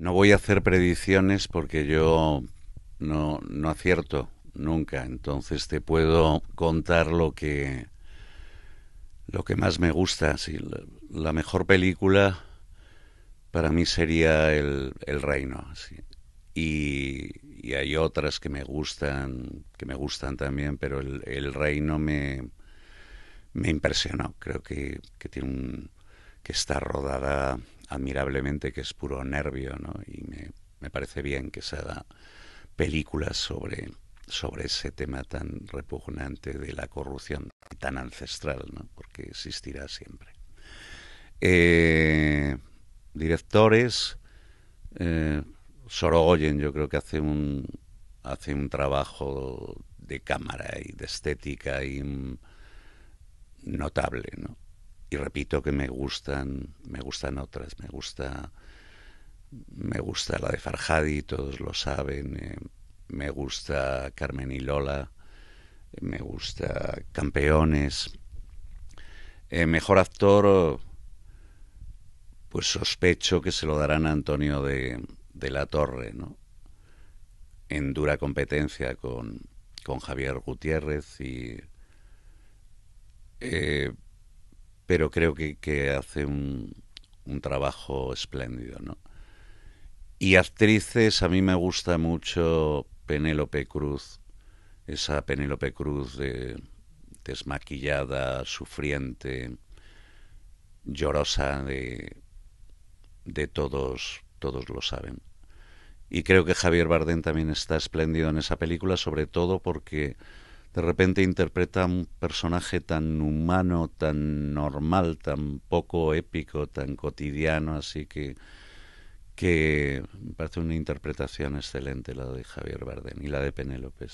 No voy a hacer predicciones porque yo no, acierto nunca, entonces te puedo contar lo que lo que más me gusta, si la mejor película para mí sería El, Reino. Y, hay otras que me gustan, que me gustan también, pero El, el Reino me, me impresionó. Creo que, que, tiene un, que está rodada admirablemente que es puro nervio, ¿no? Y me, parece bien que se haga películas sobre, sobre ese tema tan repugnante de la corrupción, tan ancestral, ¿no? Porque existirá siempre. Eh, directores, eh, Sorogoyen yo creo que hace un, hace un trabajo de cámara y de estética y notable, ¿no? y repito que me gustan, me gustan otras, me gusta, me gusta la de Farjadi, todos lo saben, eh, me gusta Carmen y Lola, eh, me gusta Campeones, eh, mejor actor, pues sospecho que se lo darán a Antonio de, la Torre, ¿no? En dura competencia con, con Javier Gutiérrez y eh, pero creo que, hace un, trabajo espléndido, ¿no? Y actrices, a mí me gusta mucho Penélope Cruz, esa Penélope Cruz de, desmaquillada, sufriente, llorosa de, de todos, todos lo saben. Y creo que Javier Bardem también está espléndido en esa película, sobre todo porque de repente interpreta a un personaje tan humano, tan normal, tan poco épico, tan cotidiano, así que que me parece una interpretación excelente la de Javier Bardem y la de Penélope.